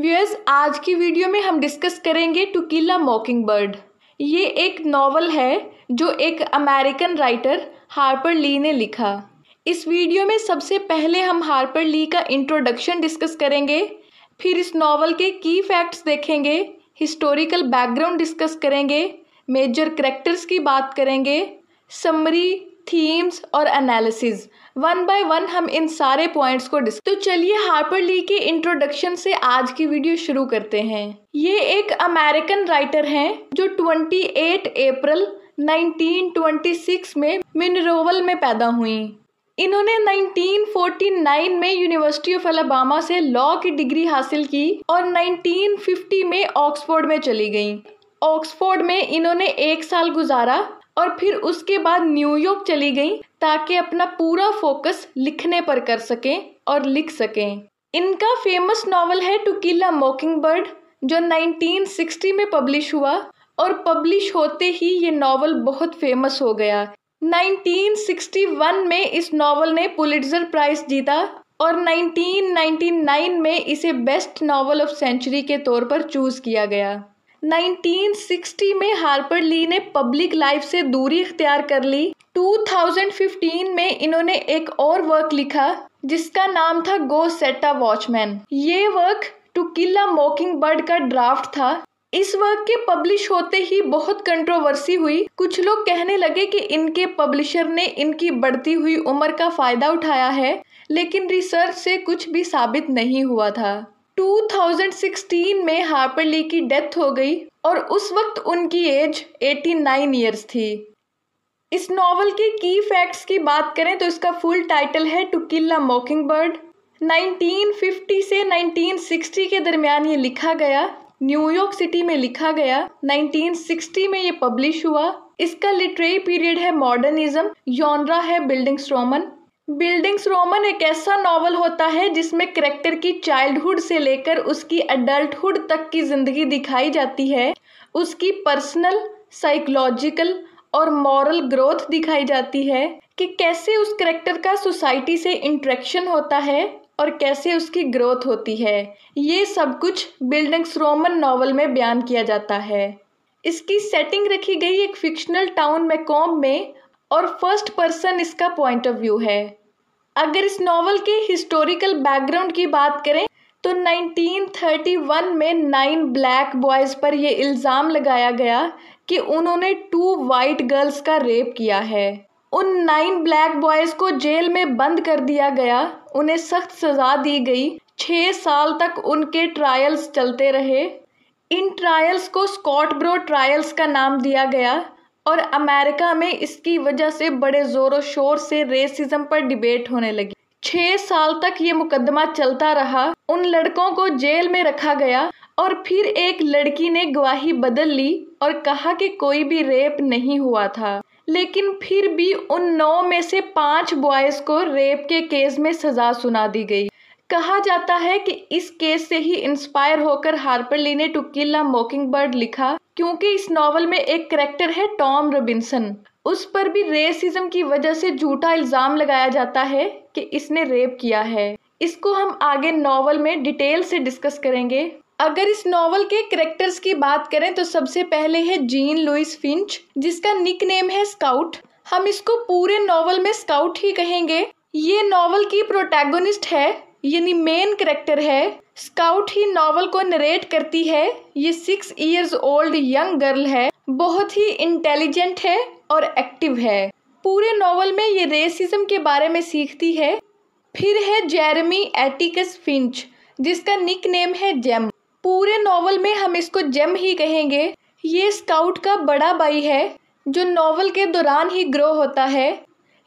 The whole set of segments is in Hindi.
व्यूअर्स आज की वीडियो में हम डिस्कस करेंगे टू किल अ मॉकिंग बर्ड ये एक नावल है जो एक अमेरिकन राइटर हार्पर ली ने लिखा इस वीडियो में सबसे पहले हम हार्पर ली का इंट्रोडक्शन डिस्कस करेंगे फिर इस नावल के की फैक्ट्स देखेंगे हिस्टोरिकल बैकग्राउंड डिस्कस करेंगे मेजर करेक्टर्स की बात करेंगे समरी थीम्स और एनालिसिस वन बाय वन हम इन सारे पॉइंट्स को डिस्क तो चलिए हार्पर ली के इंट्रोडक्शन से आज की वीडियो शुरू करते हैं ये एक अमेरिकन राइटर हैं जो 28 अप्रैल 1926 में मिनरोवल में पैदा हुई इन्होंने 1949 में यूनिवर्सिटी ऑफ अलाबामा से लॉ की डिग्री हासिल की और 1950 में ऑक्सफोर्ड में चली गईं। ऑक्सफोर्ड में इन्होंने एक साल गुजारा और फिर उसके बाद न्यूयॉर्क चली गईं ताकि अपना पूरा फोकस लिखने पर कर सकें और लिख सकें इनका फेमस नावल है to kill a mockingbird जो 1960 में पब्लिश हुआ और पब्लिश होते ही ये नावल बहुत फेमस हो गया 1961 में इस नावल ने पुलिटजर प्राइज जीता और 1999 में इसे बेस्ट नावल ऑफ सेंचुरी के तौर पर चूज़ किया गया 1960 में हार्पर ली ने पब्लिक लाइफ से दूरी इख्तियार कर ली 2015 में इन्होंने एक और वर्क लिखा जिसका नाम था गो सेटा वॉचमैन ये work to kill a mockingbird का ड्राफ्ट था इस वर्क के पब्लिश होते ही बहुत कंट्रोवर्सी हुई कुछ लोग कहने लगे कि इनके पब्लिशर ने इनकी बढ़ती हुई उम्र का फायदा उठाया है लेकिन रिसर्च से कुछ भी साबित नहीं हुआ था 2016 में हार्पर ली की डेथ हो गई और उस वक्त उनकी एज 89 ईयर्स थी इस नावल के की फैक्ट्स की बात करें तो इसका फुल टाइटल है to kill a mockingbird 1950 से 1960 के दरमियान ये लिखा गया न्यूयॉर्क सिटी में लिखा गया 1960 में ये पब्लिश हुआ इसका लिटरेरी पीरियड है मॉडर्निज्म योनरा है बिल्डिंग्स रोमन बिल्डिंग्स रोमन एक ऐसा नावल होता है जिसमें करेक्टर की चाइल्डहुड से लेकर उसकी अडल्टुड तक की ज़िंदगी दिखाई जाती है उसकी पर्सनल साइकोलॉजिकल और मॉरल ग्रोथ दिखाई जाती है कि कैसे उस करेक्टर का सोसाइटी से इंट्रैक्शन होता है और कैसे उसकी ग्रोथ होती है ये सब कुछ बिल्डिंग्स रोमन नावल में बयान किया जाता है इसकी सेटिंग रखी गई एक फिक्शनल टाउन में, में और फर्स्ट पर्सन इसका पॉइंट ऑफ व्यू है अगर इस नावल के हिस्टोरिकल बैकग्राउंड की बात करें तो 1931 में नाइन ब्लैक बॉयज़ पर यह इल्ज़ाम लगाया गया कि उन्होंने टू वाइट गर्ल्स का रेप किया है उन नाइन ब्लैक बॉयज़ को जेल में बंद कर दिया गया उन्हें सख्त सज़ा दी गई छः साल तक उनके ट्रायल्स चलते रहे इन ट्रायल्स को स्कॉट ब्रो ट्रायल्स का नाम दिया गया और अमेरिका में इसकी वजह से बड़े ज़ोरों शोर से रेसिज्म पर डिबेट होने लगी छह साल तक ये मुकदमा चलता रहा उन लड़कों को जेल में रखा गया और फिर एक लड़की ने गवाही बदल ली और कहा कि कोई भी रेप नहीं हुआ था लेकिन फिर भी उन नौ में से पांच बॉयज़ को रेप के केस में सज़ा सुना दी गई कहा जाता है कि इस केस से ही इंस्पायर होकर हार्पर ली ने टुकीला मॉकिंग बर्ड लिखा क्योंकि इस नावल में एक करेक्टर है टॉम रबिन्सन उस पर भी रेसिज्म की वजह से झूठा इल्ज़ाम लगाया जाता है कि इसने रेप किया है इसको हम आगे नावल में डिटेल से डिस्कस करेंगे अगर इस नावल के करेक्टर्स की बात करें तो सबसे पहले है जीन लुइस फिंच जिसका निक नेम है स्काउट हम इसको पूरे नावल में स्काउट ही कहेंगे ये नावल की प्रोटैगोनिस्ट है यानी मेन करेक्टर है स्काउट ही नावल को नरेट करती है ये six years old young girl है बहुत ही इंटेलिजेंट है और एक्टिव है पूरे नावल में ये रेसिज्म के बारे में सीखती है फिर है जेरमी एटिकस फिंच जिसका निक नेम है जेम पूरे नावल में हम इसको जेम ही कहेंगे ये स्काउट का बड़ा भाई है जो नावल के दौरान ही ग्रो होता है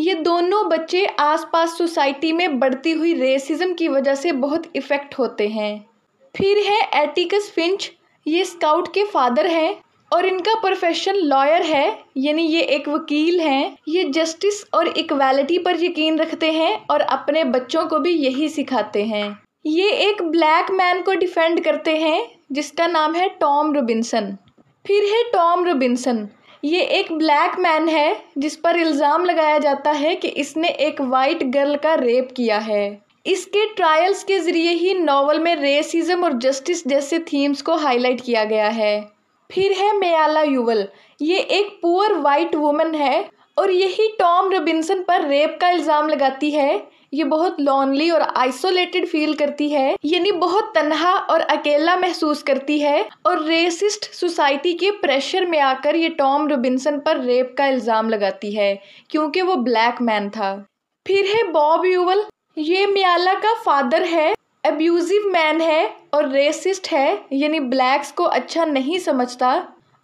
ये दोनों बच्चे आसपास सोसाइटी में बढ़ती हुई रेसिज्म की वजह से बहुत इफ़ेक्ट होते हैं फिर है एटिकस फिंच ये स्काउट के फादर हैं और इनका प्रोफेशन लॉयर है यानी ये एक वकील हैं ये जस्टिस और इक्वालिटी पर यकीन रखते हैं और अपने बच्चों को भी यही सिखाते हैं ये एक ब्लैक मैन को डिफेंड करते हैं जिसका नाम है टॉम रोबिनसन फिर है टॉम रोबिनसन ये एक ब्लैक मैन है जिस पर इल्ज़ाम लगाया जाता है कि इसने एक वाइट गर्ल का रेप किया है इसके ट्रायल्स के ज़रिए ही नावल में रेसिज्म और जस्टिस जैसे थीम्स को हाईलाइट किया गया है फिर है मेयाला यूवल ये एक पुअर वाइट वुमन है और यही टॉम रबिनसन पर रेप का इल्ज़ाम लगाती है ये बहुत लॉनली और आइसोलेटेड फील करती है यानी बहुत तनहा और अकेला महसूस करती है और रेसिस्ट सोसाइटी के प्रेशर में आकर ये टॉम रोबिनसन पर रेप का इल्ज़ाम लगाती है क्योंकि वो ब्लैक मैन था फिर है बॉब यूवल ये म्याला का फादर है एब्यूजिव मैन है और रेसिस्ट है यानी ब्लैक्स को अच्छा नहीं समझता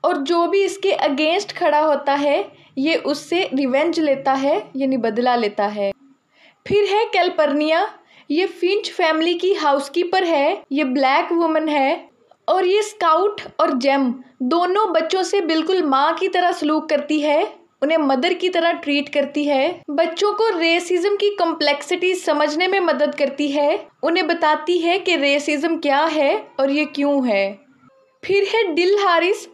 और जो भी इसके अगेंस्ट खड़ा होता है ये उससे रिवेंज लेता है यानी बदला लेता है फिर है कैलपर्निया ये फिंच फैमिली की हाउसकीपर है ये ब्लैक वुमन है और ये स्काउट और जेम दोनों बच्चों से बिल्कुल माँ की तरह सलूक करती है उन्हें मदर की तरह ट्रीट करती है बच्चों को रेसिज्म की कॉम्प्लेक्सिटी समझने में मदद करती है उन्हें बताती है कि रेसिज्म क्या है और ये क्यों है फिर है डिल हारिस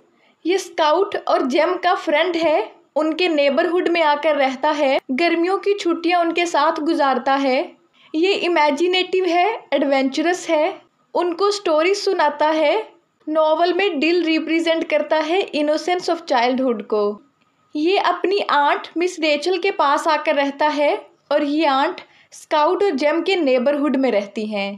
ये स्काउट और जेम का फ्रेंड है उनके नेबरहुड में आकर रहता है गर्मियों की छुट्टियां उनके साथ गुजारता है ये इमेजिनेटिव है एडवेंचरस है उनको स्टोरी सुनाता है नॉवल में डिल रिप्रेजेंट करता है इनोसेंस ऑफ चाइल्डहुड को ये अपनी आंट मिस रेचल के पास आकर रहता है और ये आंट स्काउट और जेम के नेबरहुड में रहती हैं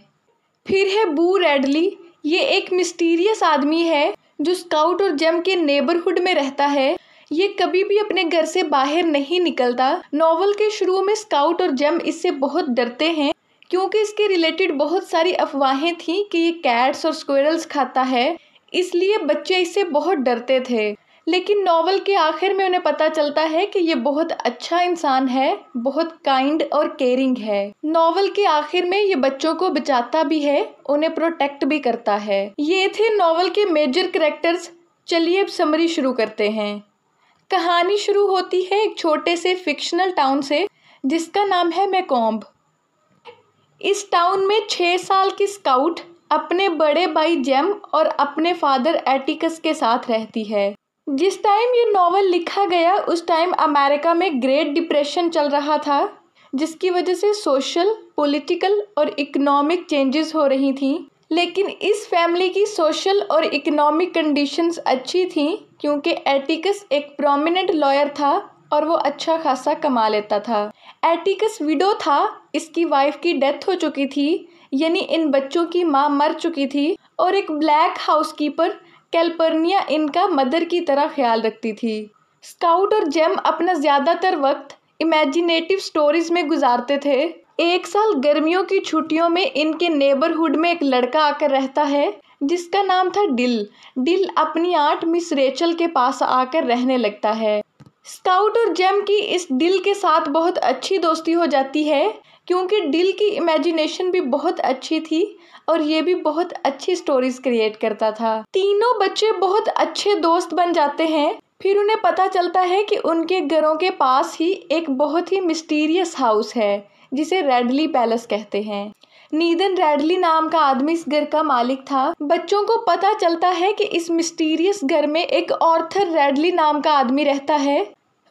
फिर है बू रेडली ये एक मिस्टीरियस आदमी है जो स्काउट और जेम के नेबरहुड में रहता है ये कभी भी अपने घर से बाहर नहीं निकलता नॉवल के शुरू में स्काउट और जेम इससे बहुत डरते हैं क्योंकि इसके रिलेटेड बहुत सारी अफवाहें थीं कि ये कैट्स और स्क्वेरल्स खाता है इसलिए बच्चे इससे बहुत डरते थे लेकिन नॉवल के आखिर में उन्हें पता चलता है कि ये बहुत अच्छा इंसान है बहुत काइंड और केयरिंग है नॉवल के आखिर में ये बच्चों को बचाता भी है उन्हें प्रोटेक्ट भी करता है ये थे नॉवल के मेजर करेक्टर्स चलिए अब समरी शुरू करते हैं कहानी शुरू होती है एक छोटे से फिक्शनल टाउन से जिसका नाम है मैकॉम्ब इस टाउन में छः साल की स्काउट अपने बड़े भाई जेम और अपने फादर एटिकस के साथ रहती है जिस टाइम ये नावल लिखा गया उस टाइम अमेरिका में ग्रेट डिप्रेशन चल रहा था जिसकी वजह से सोशल पॉलिटिकल और इकोनॉमिक चेंजेस हो रही थी लेकिन इस फैमिली की सोशल और इकोनॉमिक कंडीशंस अच्छी थी क्योंकि एटिकस एक प्रोमिनेंट लॉयर था और वो अच्छा खासा कमा लेता था एटिकस विडो था इसकी वाइफ की डेथ हो चुकी थी यानी इन बच्चों की माँ मर चुकी थी और एक ब्लैक हाउसकीपर कैलपर्निया इनका मदर की तरह ख्याल रखती थी स्काउट और जेम अपना ज़्यादातर वक्त इमेजिनेटिव स्टोरीज़ में गुजारते थे एक साल गर्मियों की छुट्टियों में इनके नेबरहुड में एक लड़का आकर रहता है जिसका नाम था डिल डिल अपनी आर्ट मिस रेचल के पास आकर रहने लगता है स्काउट और जेम की इस डिल के साथ बहुत अच्छी दोस्ती हो जाती है क्योंकि डिल की इमेजिनेशन भी बहुत अच्छी थी और ये भी बहुत अच्छी स्टोरीज क्रिएट करता था तीनों बच्चे बहुत अच्छे दोस्त बन जाते हैं फिर उन्हें पता चलता है कि उनके घरों के पास ही एक बहुत ही मिस्टीरियस हाउस है जिसे रेडली पैलेस कहते हैं नीदन रेडली नाम का आदमी इस घर का मालिक था बच्चों को पता चलता है कि इस मिस्टीरियस घर में एक ऑर्थर रेडली नाम का आदमी रहता है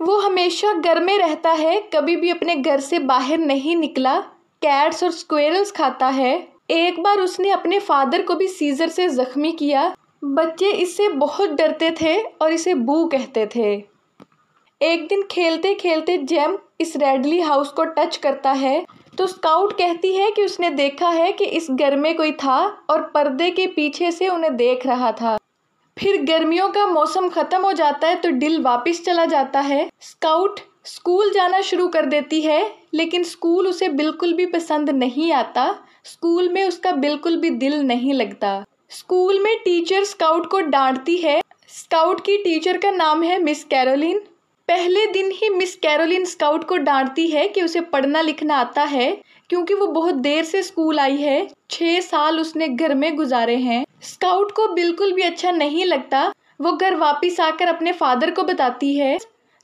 वो हमेशा घर में रहता है कभी भी अपने घर से बाहर नहीं निकला कैट्स और स्क्वेरल्स खाता है एक बार उसने अपने फादर को भी सीजर से जख्मी किया बच्चे इससे बहुत डरते थे और इसे बू कहते थे एक दिन खेलते खेलते जैम इस रेडली हाउस को टच करता है तो स्काउट कहती है कि उसने देखा है कि इस घर में कोई था और पर्दे के पीछे से उन्हें देख रहा था फिर गर्मियों का मौसम ख़त्म हो जाता है तो डिल वापस चला जाता है स्काउट स्कूल जाना शुरू कर देती है लेकिन स्कूल उसे बिल्कुल भी पसंद नहीं आता स्कूल में उसका बिल्कुल भी दिल नहीं लगता स्कूल में टीचर स्काउट को डांटती है स्काउट की टीचर का नाम है मिस कैरोलिन पहले दिन ही मिस कैरोलिन स्काउट को डांटती है कि उसे पढ़ना लिखना आता है क्योंकि वो बहुत देर से स्कूल आई है छः साल उसने घर में गुजारे हैं स्काउट को बिल्कुल भी अच्छा नहीं लगता वो घर वापस आकर अपने फादर को बताती है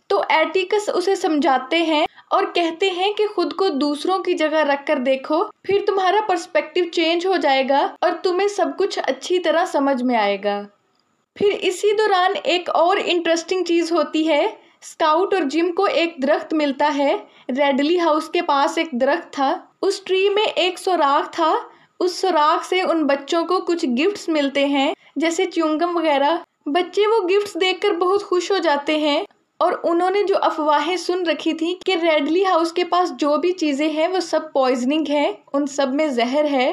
तो एटिकस उसे समझाते हैं और कहते हैं कि खुद को दूसरों की जगह रख कर देखो फिर तुम्हारा पर्सपेक्टिव चेंज हो जाएगा और तुम्हें सब कुछ अच्छी तरह समझ में आएगा फिर इसी दौरान एक और इंटरेस्टिंग चीज़ होती है स्काउट और जिम को एक दरख्त मिलता है रेडली हाउस के पास एक दरख्त था उस ट्री में एक सुराख था उस सुराख से उन बच्चों को कुछ गिफ्ट्स मिलते हैं जैसे च्यूंगम वगैरह बच्चे वो गिफ्ट्स देखकर बहुत खुश हो जाते हैं और उन्होंने जो अफवाहें सुन रखी थी कि रेडली हाउस के पास जो भी चीज़ें हैं वो सब पॉइजनिंग है उन सब में जहर है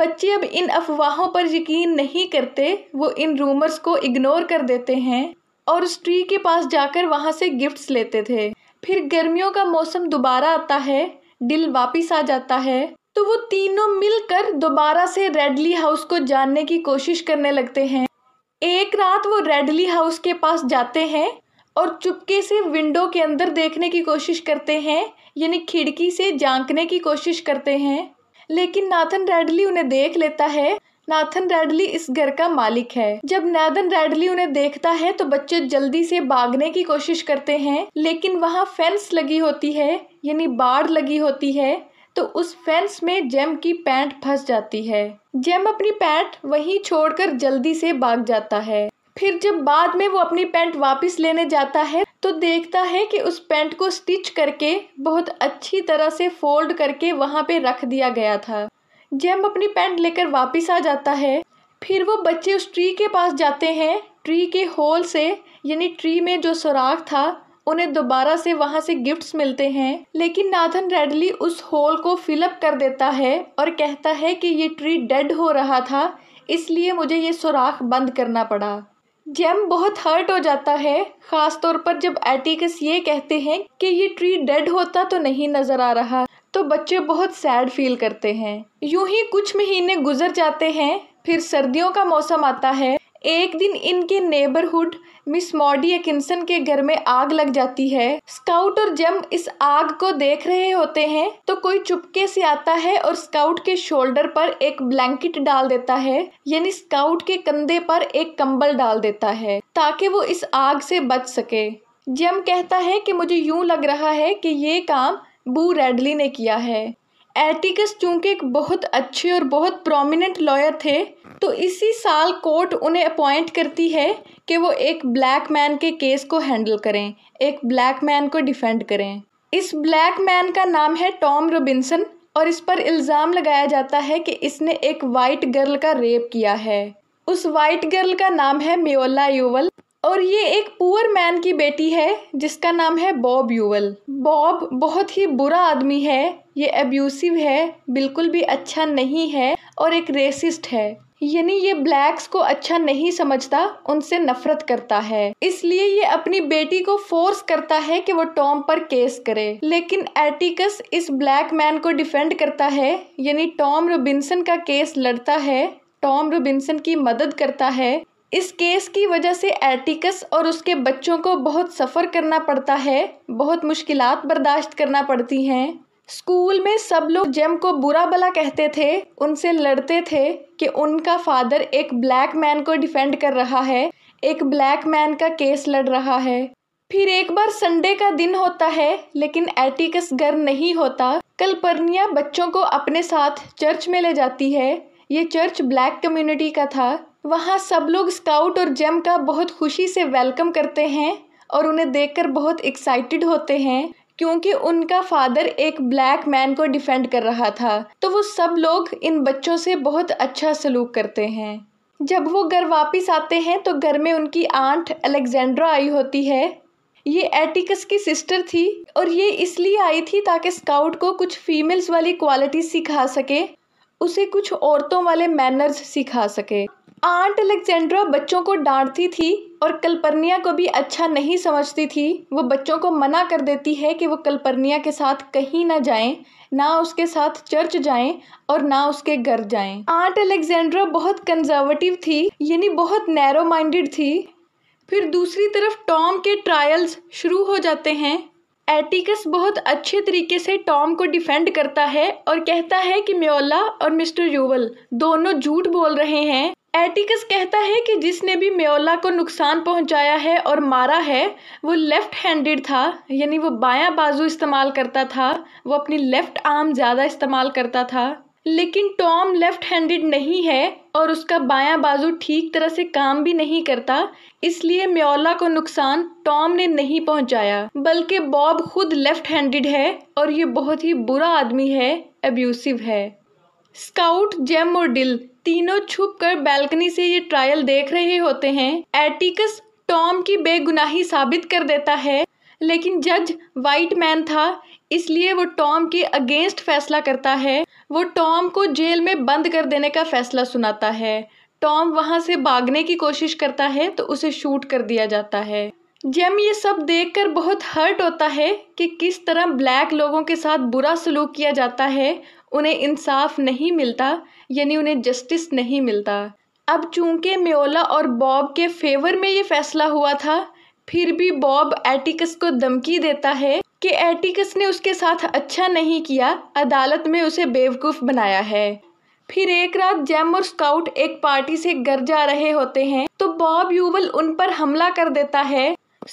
बच्चे अब इन अफवाहों पर यकीन नहीं करते वो इन रूमर्स को इग्नोर कर देते हैं और उस ट्री के पास जाकर वहाँ से गिफ्ट्स लेते थे फिर गर्मियों का मौसम दोबारा आता है डिल वापस आ जाता है तो वो तीनों मिलकर दोबारा से रेडली हाउस को जानने की कोशिश करने लगते हैं एक रात वो रेडली हाउस के पास जाते हैं और चुपके से विंडो के अंदर देखने की कोशिश करते हैं यानी खिड़की से झांकने की कोशिश करते हैं लेकिन नाथन रेडली उन्हें देख लेता है नाथन रेडली इस घर का मालिक है जब नाथन रेडली उन्हें देखता है तो बच्चे जल्दी से भागने की कोशिश करते हैं लेकिन वहाँ फेंस लगी होती है यानी बाढ़ लगी होती है तो उस फेंस में जेम की पैंट फंस जाती है जेम अपनी पैंट वहीं छोड़कर जल्दी से भाग जाता है फिर जब बाद में वो अपनी पैंट वापस लेने जाता है तो देखता है कि उस पैंट को स्टिच करके बहुत अच्छी तरह से फोल्ड करके वहाँ पे रख दिया गया था जैम अपनी पेंट लेकर वापस आ जाता है फिर वो बच्चे उस ट्री के पास जाते हैं ट्री के होल से यानी ट्री में जो सुराख था उन्हें दोबारा से वहाँ से गिफ्ट्स मिलते हैं लेकिन नाथन रेडली उस होल को फिलअप कर देता है और कहता है कि ये ट्री डेड हो रहा था इसलिए मुझे ये सुराख बंद करना पड़ा जेम बहुत हर्ट हो जाता है ख़ास तौर पर जब एटिकस ये कहते हैं कि ये ट्री डेड होता तो नहीं नज़र आ रहा तो बच्चे बहुत सैड फील करते हैं यूं ही कुछ महीने गुजर जाते हैं फिर सर्दियों का मौसम आता है एक दिन इनके नेबरहुड मिस मॉडी एकिंसन के घर में आग लग जाती है स्काउट और जम इस आग को देख रहे होते हैं तो कोई चुपके से आता है और स्काउट के शोल्डर पर एक ब्लैंकेट डाल देता है यानी स्काउट के कंधे पर एक कंबल डाल देता है ताकि वो इस आग से बच सके जम कहता है कि मुझे यूं लग रहा है कि ये काम बू रेडली ने किया है एटिकस चूंकि एक बहुत अच्छे और बहुत प्रोमिनेंट लॉयर थे तो इसी साल कोर्ट उन्हें अपॉइंट करती है कि वो एक ब्लैक मैन के केस को हैंडल करें एक ब्लैक मैन को डिफेंड करें इस ब्लैक मैन का नाम है टॉम रोबिनसन और इस पर इल्ज़ाम लगाया जाता है कि इसने एक वाइट गर्ल का रेप किया है उस वाइट गर्ल का नाम है मियोला यूवल और ये एक पुअर मैन की बेटी है जिसका नाम है बॉब यूवल बॉब बहुत ही बुरा आदमी है ये एब्यूसिव है बिल्कुल भी अच्छा नहीं है और एक रेसिस्ट है यानी ये ब्लैक्स को अच्छा नहीं समझता उनसे नफरत करता है इसलिए ये अपनी बेटी को फोर्स करता है कि वो टॉम पर केस करे लेकिन एटिकस इस ब्लैक मैन को डिफेंड करता है यानी टॉम रोबिन्सन का केस लड़ता है टॉम रोबिन्सन की मदद करता है इस केस की वजह से एटिकस और उसके बच्चों को बहुत सफ़र करना पड़ता है बहुत मुश्किल बर्दाश्त करना पड़ती हैं स्कूल में सब लोग जेम को बुरा भला कहते थे उनसे लड़ते थे कि उनका फादर एक ब्लैक मैन को डिफेंड कर रहा है एक ब्लैक मैन का केस लड़ रहा है फिर एक बार संडे का दिन होता है लेकिन एटिकस घर नहीं होता कल बच्चों को अपने साथ चर्च में ले जाती है ये चर्च ब्लैक कम्युनिटी का था वहाँ सब लोग स्काउट और जेम का बहुत खुशी से वेलकम करते हैं और उन्हें देखकर बहुत एक्साइटेड होते हैं क्योंकि उनका फादर एक ब्लैक मैन को डिफेंड कर रहा था तो वो सब लोग इन बच्चों से बहुत अच्छा सलूक करते हैं जब वो घर वापस आते हैं तो घर में उनकी आंट अलेक्जेंड्रा आई होती है ये एटिकस की सिस्टर थी और ये इसलिए आई थी ताकि स्काउट को कुछ फीमेल्स वाली क्वालिटी सिखा सके उसे कुछ औरतों वाले मैनर्स सिखा सके आंट अलेक्जेंड्रा बच्चों को डांटती थी और कल्पर्निया को भी अच्छा नहीं समझती थी वो बच्चों को मना कर देती है कि वो कल्पर्निया के साथ कहीं ना जाएं ना उसके साथ चर्च जाएं और ना उसके घर जाएं आंट अलेक्जेंड्रा बहुत कंजर्वेटिव थी यानी बहुत नैरो माइंडेड थी फिर दूसरी तरफ टॉम के ट्रायल्स शुरू हो जाते हैं एटिकस बहुत अच्छे तरीके से टॉम को डिफेंड करता है और कहता है कि म्योला और मिस्टर यूवल दोनों झूठ बोल रहे हैं एटिकस कहता है कि जिसने भी म्योला को नुकसान पहुंचाया है और मारा है वो लेफ़्ट हैंडेड था यानी वो बायां बाजू इस्तेमाल करता था वो अपनी लेफ़्ट आर्म ज़्यादा इस्तेमाल करता था लेकिन टॉम लेफ़्ट हैंडेड नहीं है और उसका बायां बाजू ठीक तरह से काम भी नहीं करता इसलिए म्योला को नुकसान टॉम ने नहीं पहुंचाया बल्कि बॉब खुद लेफ़्ट हैंडेड है और ये बहुत ही बुरा आदमी है एब्यूसिव है स्काउट जेम और डिल तीनों छुप कर बैल्कनी से ये ट्रायल देख रहे होते हैं एटिकस टॉम की बेगुनाही साबित कर देता है लेकिन जज वाइट मैन था इसलिए वो टॉम के अगेंस्ट फैसला करता है वो टॉम को जेल में बंद कर देने का फैसला सुनाता है टॉम वहां से भागने की कोशिश करता है तो उसे शूट कर दिया जाता है जेम ये सब देखकर बहुत हर्ट होता है कि किस तरह ब्लैक लोगों के साथ बुरा सलूक किया जाता है उन्हें इंसाफ नहीं मिलता यानी उन्हें जस्टिस नहीं मिलता अब चूंकि म्योला और बॉब के फेवर में ये फैसला हुआ था फिर भी बॉब एटिकस को धमकी देता है कि एटिकस ने उसके साथ अच्छा नहीं किया अदालत में उसे बेवकूफ़ बनाया है फिर एक रात जैम और स्काउट एक पार्टी से घर जा रहे होते हैं तो बॉब यूवल उन पर हमला कर देता है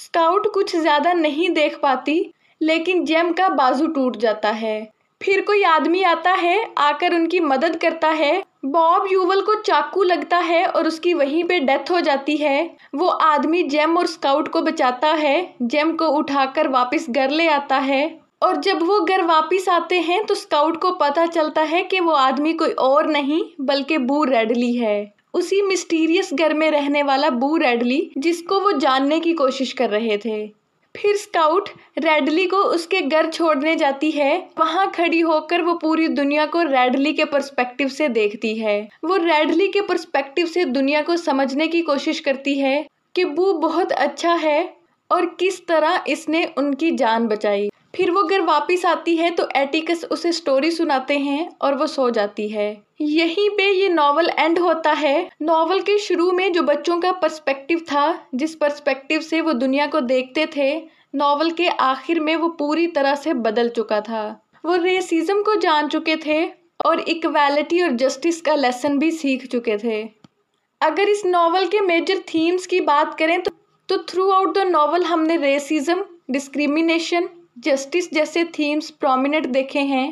स्काउट कुछ ज़्यादा नहीं देख पाती लेकिन जैम का बाजू टूट जाता है फिर कोई आदमी आता है आकर उनकी मदद करता है बॉब यूवल को चाकू लगता है और उसकी वहीं पे डेथ हो जाती है वो आदमी जेम और स्काउट को बचाता है जेम को उठाकर वापस घर ले आता है और जब वो घर वापस आते हैं तो स्काउट को पता चलता है कि वो आदमी कोई और नहीं बल्कि बू रेडली है उसी मिस्टीरियस घर में रहने वाला बू रेडली जिसको वो जानने की कोशिश कर रहे थे फिर स्काउट रेडली को उसके घर छोड़ने जाती है वहाँ खड़ी होकर वो पूरी दुनिया को रेडली के पर्सपेक्टिव से देखती है वो रेडली के पर्सपेक्टिव से दुनिया को समझने की कोशिश करती है कि वो बहुत अच्छा है और किस तरह इसने उनकी जान बचाई फिर वो घर वापस आती है तो एटिकस उसे स्टोरी सुनाते हैं और वो सो जाती है यहीं पे ये नावल एंड होता है नावल के शुरू में जो बच्चों का पर्सपेक्टिव था जिस पर्सपेक्टिव से वो दुनिया को देखते थे नावल के आखिर में वो पूरी तरह से बदल चुका था वो रेसिज्म को जान चुके थे और इक्वालिटी और जस्टिस का लेसन भी सीख चुके थे अगर इस नावल के मेजर थीम्स की बात करें तो तो थ्रू आउट द नावल हमने रेसिज्म डिस्क्रिमिनेशन जस्टिस जैसे थीम्स प्रोमिनेंट देखे हैं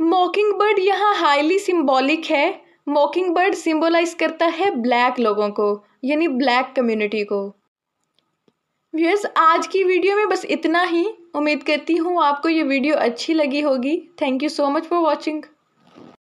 मॉकिंग बर्ड यहाँ हाईली सिम्बॉलिक है मॉकिंग बर्ड सिम्बोलाइज करता है ब्लैक लोगों को यानी ब्लैक कम्युनिटी को व्यूअर्स आज की वीडियो में बस इतना ही उम्मीद करती हूँ आपको ये वीडियो अच्छी लगी होगी thank you so much for watching